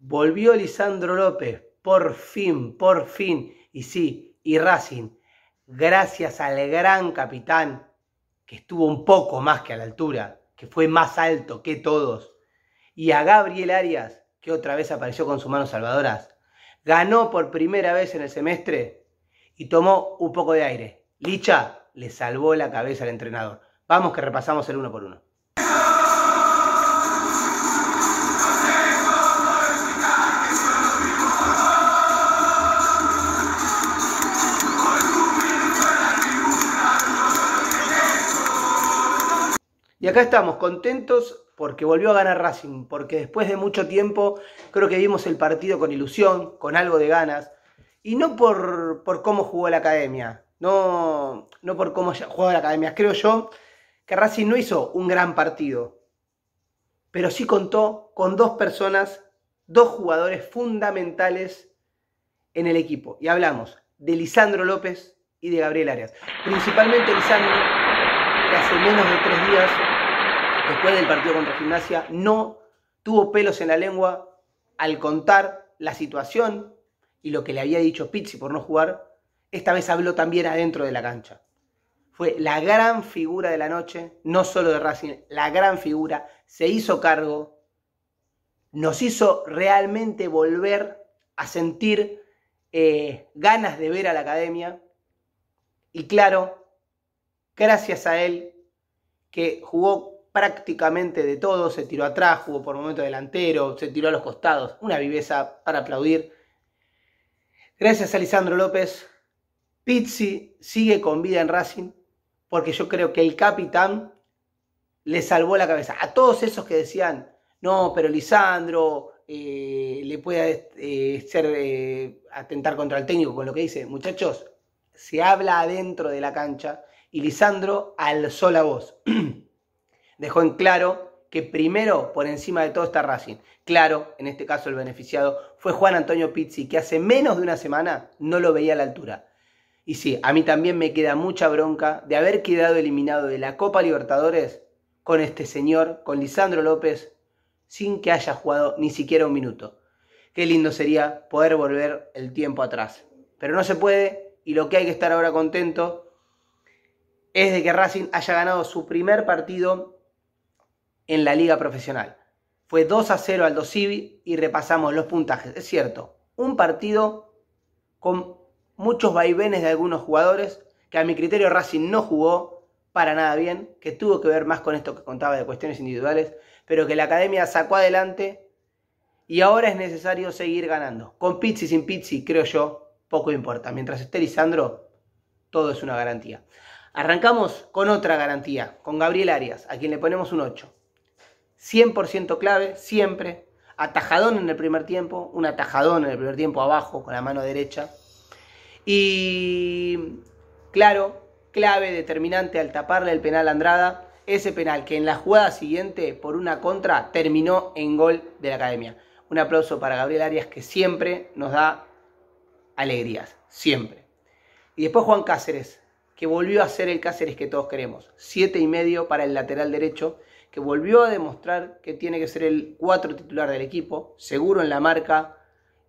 Volvió Lisandro López, por fin, por fin. Y sí, y Racing, gracias al gran capitán, que estuvo un poco más que a la altura, que fue más alto que todos, y a Gabriel Arias, que otra vez apareció con sus manos salvadoras, ganó por primera vez en el semestre y tomó un poco de aire. Licha le salvó la cabeza al entrenador. Vamos que repasamos el uno por uno. Y acá estamos contentos porque volvió a ganar Racing, porque después de mucho tiempo creo que vimos el partido con ilusión, con algo de ganas, y no por, cómo jugó la academia, no, no por cómo jugó la academia. Creo yo que Racing no hizo un gran partido, pero sí contó con dos personas, dos jugadores fundamentales en el equipo. Y hablamos de Lisandro López y de Gabriel Arias. Principalmente Lisandro, que hace menos de tres días después del partido contra Gimnasia, no tuvo pelos en la lengua al contar la situación y lo que le había dicho Pizzi por no jugar. Esta vez habló también adentro de la cancha. Fue la gran figura de la noche, no solo de Racing, la gran figura. Se hizo cargo, nos hizo realmente volver a sentir eh, ganas de ver a la academia. Y claro, gracias a él que jugó prácticamente de todo, se tiró atrás, jugó por momento delantero, se tiró a los costados, una viveza para aplaudir. Gracias a Lisandro López, Pizzi sigue con vida en Racing, porque yo creo que el capitán le salvó la cabeza. A todos esos que decían, no, pero Lisandro eh, le puede eh, ser, eh, atentar contra el técnico con lo que dice. Muchachos, se habla adentro de la cancha y Lisandro alzó la voz. dejó en claro que primero, por encima de todo, está Racing. Claro, en este caso el beneficiado fue Juan Antonio Pizzi, que hace menos de una semana no lo veía a la altura. Y sí, a mí también me queda mucha bronca de haber quedado eliminado de la Copa Libertadores con este señor, con Lisandro López, sin que haya jugado ni siquiera un minuto. Qué lindo sería poder volver el tiempo atrás. Pero no se puede y lo que hay que estar ahora contento es de que Racing haya ganado su primer partido en la liga profesional. Fue 2 a 0 al Dosivi y repasamos los puntajes. Es cierto, un partido con muchos vaivenes de algunos jugadores que a mi criterio Racing no jugó para nada bien, que tuvo que ver más con esto que contaba de cuestiones individuales, pero que la academia sacó adelante y ahora es necesario seguir ganando. Con Pizzi, sin Pizzi, creo yo, poco importa. Mientras esté Lisandro, todo es una garantía. Arrancamos con otra garantía, con Gabriel Arias, a quien le ponemos un 8. 100% clave, siempre. Atajadón en el primer tiempo, un atajadón en el primer tiempo abajo con la mano derecha. Y claro, clave, determinante al taparle el penal a Andrada. Ese penal que en la jugada siguiente, por una contra, terminó en gol de la academia. Un aplauso para Gabriel Arias que siempre nos da alegrías, siempre. Y después Juan Cáceres, que volvió a ser el Cáceres que todos queremos. Siete y medio para el lateral derecho que volvió a demostrar que tiene que ser el cuatro titular del equipo, seguro en la marca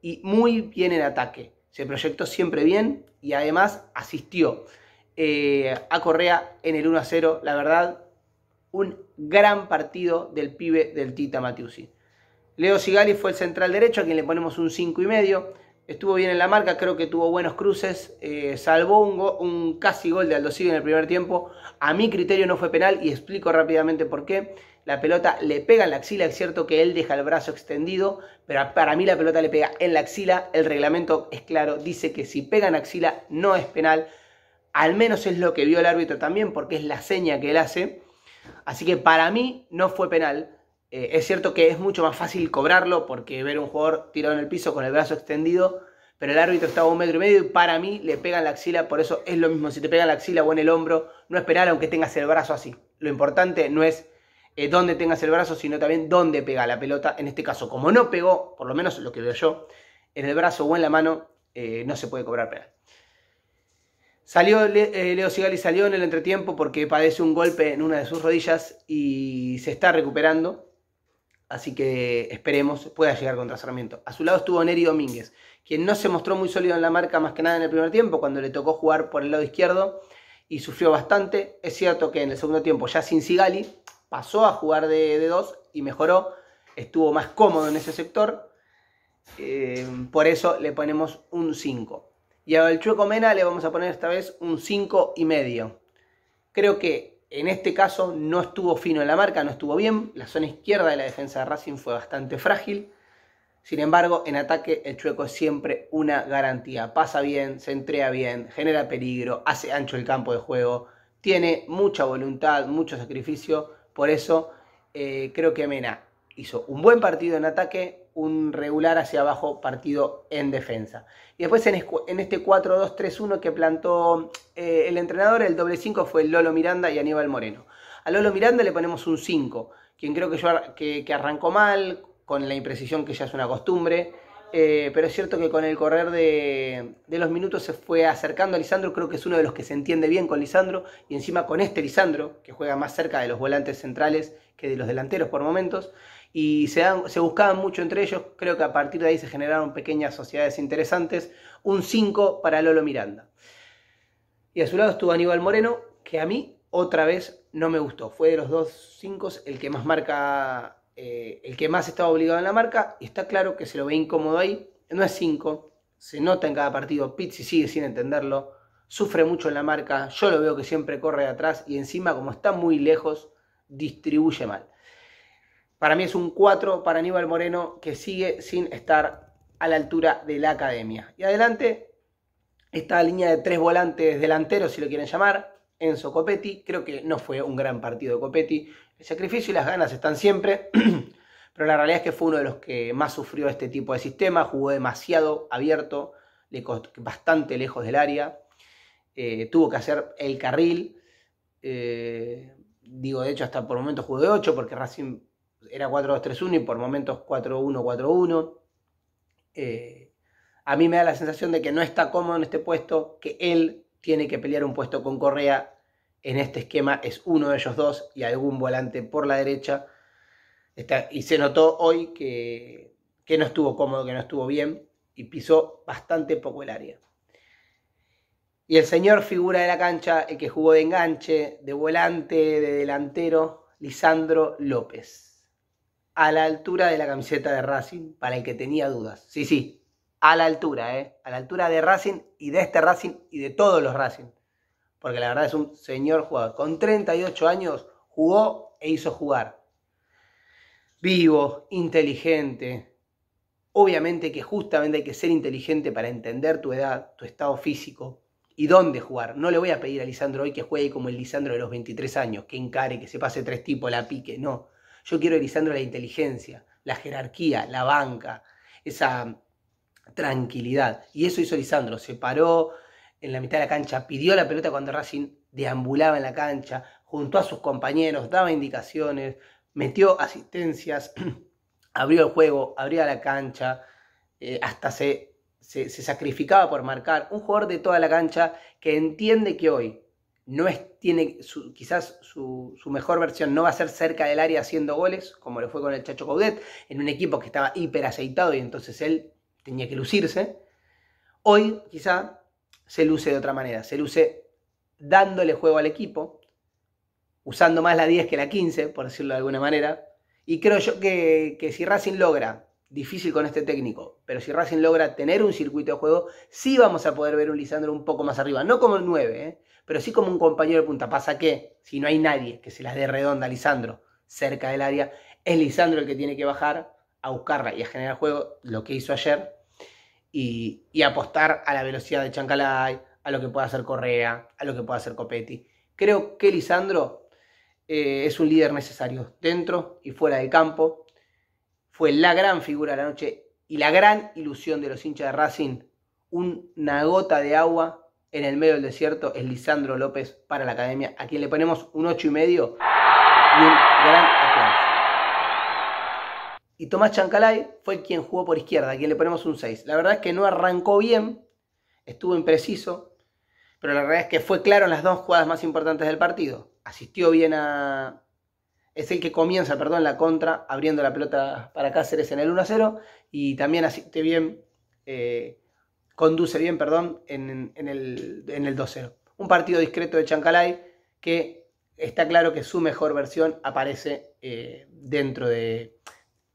y muy bien en ataque. Se proyectó siempre bien y además asistió eh, a Correa en el 1 0. La verdad, un gran partido del pibe del Tita Matiusi. Leo Sigali fue el central derecho, a quien le ponemos un 5 y medio. Estuvo bien en la marca, creo que tuvo buenos cruces, eh, salvó un, casi gol de Aldo en el primer tiempo. A mi criterio no fue penal y explico rápidamente por qué. La pelota le pega en la axila, es cierto que él deja el brazo extendido, pero para mí la pelota le pega en la axila. El reglamento es claro, dice que si pega en axila no es penal. Al menos es lo que vio el árbitro también, porque es la seña que él hace. Así que para mí no fue penal. Eh, es cierto que es mucho más fácil cobrarlo porque ver un jugador tirado en el piso con el brazo extendido, pero el árbitro estaba a un metro y medio y para mí le pegan la axila, por eso es lo mismo si te pegan la axila o en el hombro, no esperar aunque tengas el brazo así. Lo importante no es eh, dónde tengas el brazo, sino también dónde pega la pelota. En este caso, como no pegó, por lo menos lo que veo yo, en el brazo o en la mano, eh, no se puede cobrar penal. Salió Leo Sigali salió en el entretiempo porque padece un golpe en una de sus rodillas y se está recuperando. Así que esperemos pueda llegar contra Sarmiento. A su lado estuvo Neri Domínguez, quien no se mostró muy sólido en la marca más que nada en el primer tiempo, cuando le tocó jugar por el lado izquierdo y sufrió bastante. Es cierto que en el segundo tiempo, ya sin Sigali, pasó a jugar de, de dos y mejoró, estuvo más cómodo en ese sector. Eh, por eso le ponemos un 5. Y a Valchueco Mena le vamos a poner esta vez un 5 y medio. Creo que en este caso no estuvo fino en la marca, no estuvo bien. La zona izquierda de la defensa de Racing fue bastante frágil. Sin embargo, en ataque el chueco es siempre una garantía. Pasa bien, se entrega bien, genera peligro, hace ancho el campo de juego, tiene mucha voluntad, mucho sacrificio. Por eso eh, creo que Mena hizo un buen partido en ataque, un regular hacia abajo partido en defensa. Y después en, este 4-2-3-1 que plantó eh, el entrenador, el doble 5 fue Lolo Miranda y Aníbal Moreno. A Lolo Miranda le ponemos un 5, quien creo que, yo, que arrancó mal, con la imprecisión que ya es una costumbre. Eh, pero es cierto que con el correr de, los minutos se fue acercando a Lisandro, creo que es uno de los que se entiende bien con Lisandro, y encima con este Lisandro, que juega más cerca de los volantes centrales que de los delanteros por momentos, y se, se buscaban mucho entre ellos, creo que a partir de ahí se generaron pequeñas sociedades interesantes, un 5 para Lolo Miranda. Y a su lado estuvo Aníbal Moreno, que a mí otra vez no me gustó, fue de los dos 5 el que más marca eh, el que más estaba obligado en la marca, y está claro que se lo ve incómodo ahí, no es 5, se nota en cada partido, Pizzi sigue sin entenderlo, sufre mucho en la marca, yo lo veo que siempre corre atrás y encima como está muy lejos, distribuye mal. Para mí es un 4 para Aníbal Moreno que sigue sin estar a la altura de la academia. Y adelante, esta línea de tres volantes delanteros, si lo quieren llamar, Enzo Copetti, creo que no fue un gran partido de Copetti, el sacrificio y las ganas están siempre, pero la realidad es que fue uno de los que más sufrió este tipo de sistema, jugó demasiado abierto, bastante lejos del área, eh, tuvo que hacer el carril, eh, digo, de hecho hasta por momentos jugó de 8 porque Racing era 4-2-3-1 y por momentos 4-1-4-1. Eh, a mí me da la sensación de que no está cómodo en este puesto, que él tiene que pelear un puesto con Correa en este esquema es uno de ellos dos y algún volante por la derecha. Está, y se notó hoy que, no estuvo cómodo, que no estuvo bien y pisó bastante poco el área. Y el señor figura de la cancha, el que jugó de enganche, de volante, de delantero, Lisandro López. A la altura de la camiseta de Racing, para el que tenía dudas. Sí, sí, a la altura, ¿eh? A la altura de Racing y de este Racing y de todos los Racing porque la verdad es un señor jugador. Con 38 años jugó e hizo jugar. Vivo, inteligente. Obviamente que justamente hay que ser inteligente para entender tu edad, tu estado físico y dónde jugar. No le voy a pedir a Lisandro hoy que juegue como el Lisandro de los 23 años, que encare, que se pase tres tipos, la pique. No, yo quiero a Lisandro la inteligencia, la jerarquía, la banca, esa tranquilidad. Y eso hizo Lisandro. Se paró, en la mitad de la cancha, pidió la pelota cuando Racing deambulaba en la cancha, juntó a sus compañeros, daba indicaciones, metió asistencias, abrió el juego, abrió la cancha, eh, hasta se, se, sacrificaba por marcar. Un jugador de toda la cancha que entiende que hoy no es, tiene quizás su, mejor versión no va a ser cerca del área haciendo goles, como lo fue con el Chacho Caudet, en un equipo que estaba hiper aceitado y entonces él tenía que lucirse. Hoy quizá se luce de otra manera. Se luce dándole juego al equipo, usando más la 10 que la 15, por decirlo de alguna manera. Y creo yo que, si Racing logra, difícil con este técnico, pero si Racing logra tener un circuito de juego, sí vamos a poder ver un Lisandro un poco más arriba. No como el 9, ¿eh? pero sí como un compañero de punta. Pasa que si no hay nadie que se las dé redonda a Lisandro cerca del área, es Lisandro el que tiene que bajar a buscarla y a generar juego, lo que hizo ayer y, apostar a la velocidad de Chancalay, a lo que pueda hacer Correa, a lo que pueda hacer Copetti. Creo que Lisandro eh, es un líder necesario dentro y fuera del campo. Fue la gran figura de la noche y la gran ilusión de los hinchas de Racing. Una gota de agua en el medio del desierto es Lisandro López para la academia, a quien le ponemos un 8 y medio y un gran y Tomás Chancalay fue quien jugó por izquierda, a quien le ponemos un 6. La verdad es que no arrancó bien, estuvo impreciso, pero la verdad es que fue claro en las dos jugadas más importantes del partido. Asistió bien a... Es el que comienza, perdón, la contra, abriendo la pelota para Cáceres en el 1-0 y también asiste bien, eh, conduce bien, perdón, en, el, 2-0. Un partido discreto de Chancalay que está claro que su mejor versión aparece eh, dentro de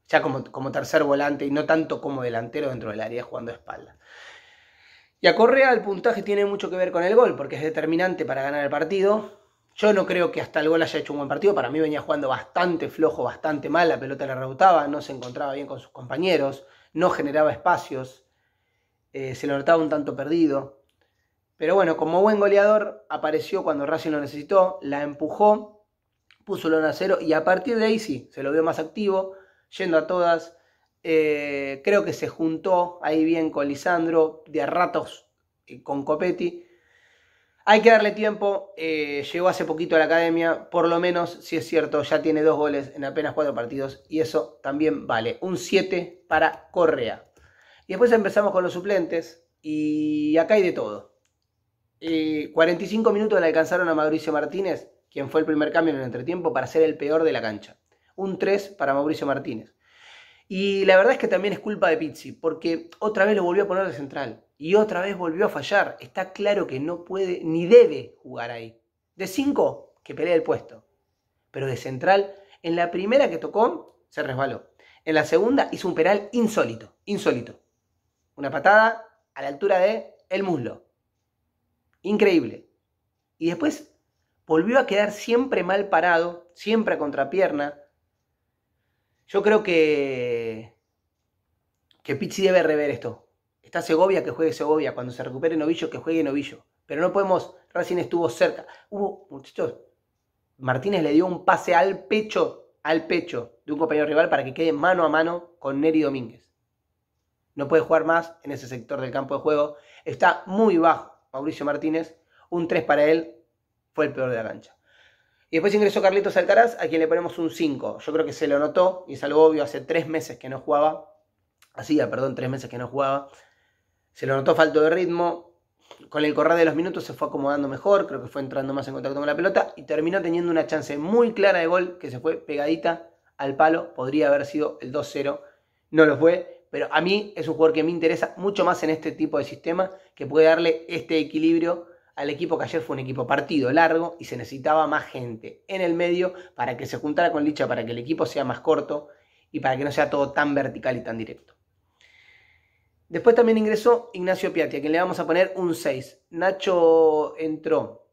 ya como, tercer volante y no tanto como delantero dentro del área jugando espalda. Y a Correa el puntaje tiene mucho que ver con el gol, porque es determinante para ganar el partido. Yo no creo que hasta el gol haya hecho un buen partido. Para mí venía jugando bastante flojo, bastante mal. La pelota la rebotaba, no se encontraba bien con sus compañeros, no generaba espacios, eh, se lo notaba un tanto perdido. Pero bueno, como buen goleador, apareció cuando Racing lo necesitó, la empujó, puso el 1 a 0 y a partir de ahí sí, se lo vio más activo yendo a todas. Eh, creo que se juntó ahí bien con Lisandro, de a ratos con Copetti. Hay que darle tiempo, eh, llegó hace poquito a la academia, por lo menos, si es cierto, ya tiene dos goles en apenas cuatro partidos y eso también vale. Un 7 para Correa. Y después empezamos con los suplentes y acá hay de todo. 45 minutos le alcanzaron a Mauricio Martínez, quien fue el primer cambio en el entretiempo, para ser el peor de la cancha un 3 para Mauricio Martínez. Y la verdad es que también es culpa de Pizzi, porque otra vez lo volvió a poner de central y otra vez volvió a fallar. Está claro que no puede ni debe jugar ahí. De 5, que pelea el puesto. Pero de central, en la primera que tocó, se resbaló. En la segunda hizo un penal insólito, insólito. Una patada a la altura de el muslo. Increíble. Y después volvió a quedar siempre mal parado, siempre a contrapierna, yo creo que, que Pizzi debe rever esto. Está Segovia, que juegue Segovia. Cuando se recupere Novillo, que juegue Novillo. Pero no podemos, Racine estuvo cerca. Hubo, muchachos, Martínez le dio un pase al pecho, al pecho de un compañero rival para que quede mano a mano con Neri Domínguez. No puede jugar más en ese sector del campo de juego. Está muy bajo Mauricio Martínez. Un 3 para él fue el peor de la cancha después ingresó Carlitos Alcaraz, a quien le ponemos un 5. Yo creo que se lo notó y es algo obvio, hace tres meses que no jugaba. Hacía, perdón, tres meses que no jugaba. Se lo notó falto de ritmo. Con el correr de los minutos se fue acomodando mejor, creo que fue entrando más en contacto con la pelota y terminó teniendo una chance muy clara de gol que se fue pegadita al palo. Podría haber sido el 2-0, no lo fue, pero a mí es un jugador que me interesa mucho más en este tipo de sistema que puede darle este equilibrio al equipo que ayer fue un equipo partido largo y se necesitaba más gente en el medio para que se juntara con Licha, para que el equipo sea más corto y para que no sea todo tan vertical y tan directo. Después también ingresó Ignacio Piatti, a quien le vamos a poner un 6. Nacho entró,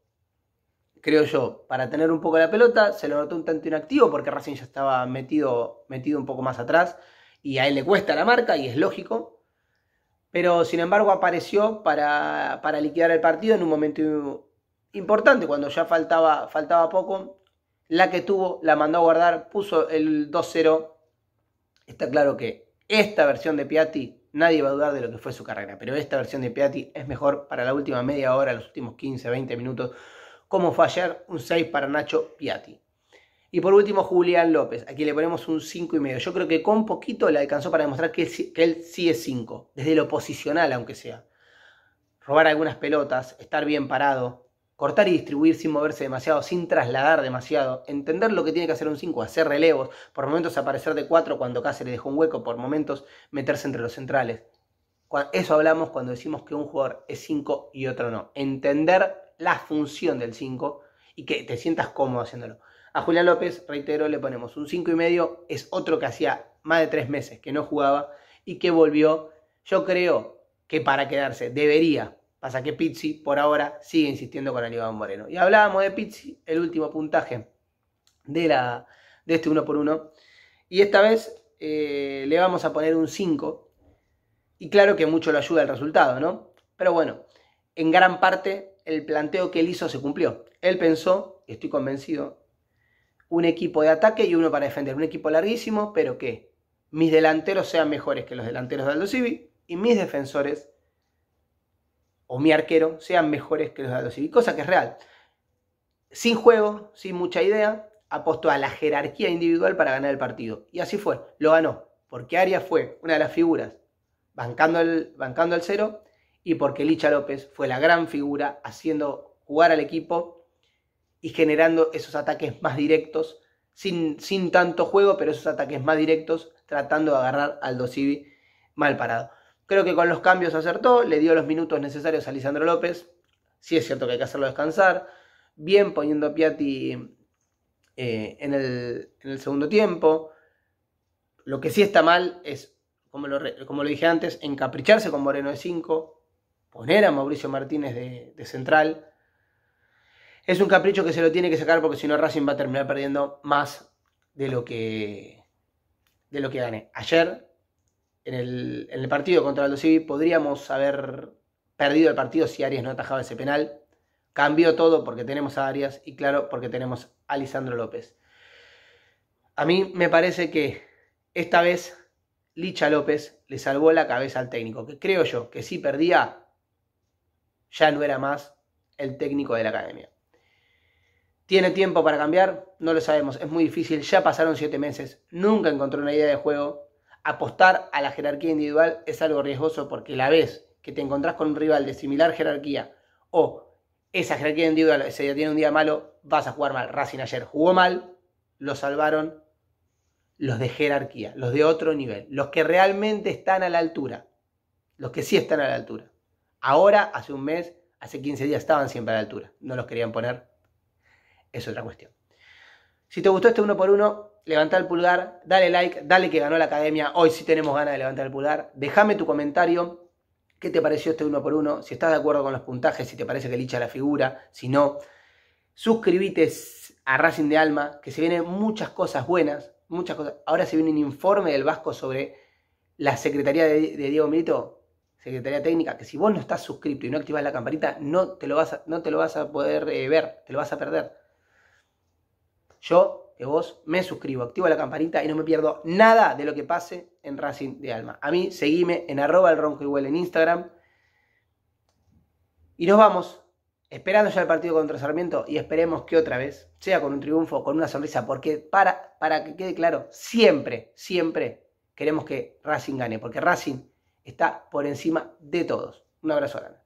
creo yo, para tener un poco la pelota, se lo notó un tanto inactivo porque Racing ya estaba metido, metido un poco más atrás y a él le cuesta la marca y es lógico, pero sin embargo apareció para, liquidar el partido en un momento importante, cuando ya faltaba, faltaba poco. La que tuvo, la mandó a guardar, puso el 2-0. Está claro que esta versión de Piatti, nadie va a dudar de lo que fue su carrera, pero esta versión de Piatti es mejor para la última media hora, los últimos 15, 20 minutos, como fue ayer, un 6 para Nacho Piatti. Y por último, Julián López, aquí le ponemos un y medio, Yo creo que con poquito le alcanzó para demostrar que él, sí es 5, desde lo posicional aunque sea. Robar algunas pelotas, estar bien parado, cortar y distribuir sin moverse demasiado, sin trasladar demasiado, entender lo que tiene que hacer un 5, hacer relevos, por momentos aparecer de 4 cuando Cáceres dejó un hueco, por momentos meterse entre los centrales. Eso hablamos cuando decimos que un jugador es 5 y otro no. Entender la función del 5 y que te sientas cómodo haciéndolo. A Julián López, reitero, le ponemos un 5 y medio. Es otro que hacía más de tres meses que no jugaba y que volvió. Yo creo que para quedarse debería. Pasa que Pizzi por ahora sigue insistiendo con Iván Moreno. Y hablábamos de Pizzi, el último puntaje de, la, de este 1 por 1 Y esta vez eh, le vamos a poner un 5. Y claro que mucho lo ayuda el resultado, ¿no? Pero bueno, en gran parte el planteo que él hizo se cumplió. Él pensó, y estoy convencido, un equipo de ataque y uno para defender. Un equipo larguísimo, pero que mis delanteros sean mejores que los delanteros de Aldo Civi y mis defensores o mi arquero sean mejores que los de Aldo Civi, cosa que es real. Sin juego, sin mucha idea, apostó a la jerarquía individual para ganar el partido. Y así fue, lo ganó, porque Arias fue una de las figuras bancando al bancando cero y porque Licha López fue la gran figura haciendo jugar al equipo y generando esos ataques más directos, sin, sin tanto juego, pero esos ataques más directos, tratando de agarrar al Dosivi mal parado. Creo que con los cambios acertó, le dio los minutos necesarios a Lisandro López. Sí es cierto que hay que hacerlo descansar. Bien poniendo a Piatti eh, en, el, segundo tiempo. Lo que sí está mal es, como lo, como lo dije antes, encapricharse con Moreno de 5, poner a Mauricio Martínez de central es un capricho que se lo tiene que sacar porque si no Racing va a terminar perdiendo más de lo que, de lo que gane. Ayer, en el, partido contra Aldo podríamos haber perdido el partido si Arias no atajaba ese penal. Cambió todo porque tenemos a Arias y claro, porque tenemos a Lisandro López. A mí me parece que esta vez Licha López le salvó la cabeza al técnico, que creo yo que si perdía, ya no era más el técnico de la academia. ¿Tiene tiempo para cambiar? No lo sabemos, es muy difícil, ya pasaron 7 meses, nunca encontró una idea de juego. Apostar a la jerarquía individual es algo riesgoso porque la vez que te encontrás con un rival de similar jerarquía o esa jerarquía individual ese día tiene un día malo, vas a jugar mal. Racing ayer jugó mal, lo salvaron los de jerarquía, los de otro nivel, los que realmente están a la altura, los que sí están a la altura. Ahora, hace un mes, hace 15 días estaban siempre a la altura, no los querían poner es otra cuestión. Si te gustó este uno por uno, levanta el pulgar, dale like, dale que ganó la academia. Hoy sí tenemos ganas de levantar el pulgar. Déjame tu comentario. ¿Qué te pareció este uno por uno? Si estás de acuerdo con los puntajes, si te parece que licha la figura, si no. Suscríbete a Racing de Alma, que se vienen muchas cosas buenas, muchas cosas. Ahora se viene un informe del Vasco sobre la Secretaría de, Diego Milito, Secretaría Técnica, que si vos no estás suscrito y no activas la campanita, no te lo vas a, no te lo vas a poder eh, ver, te lo vas a perder yo que vos me suscribo, activo la campanita y no me pierdo nada de lo que pase en Racing de Alma. A mí, seguime en arroba el igual en Instagram. Y nos vamos, esperando ya el partido contra Sarmiento y esperemos que otra vez sea con un triunfo, con una sonrisa, porque para, para que quede claro, siempre, siempre queremos que Racing gane, porque Racing está por encima de todos. Un abrazo grande.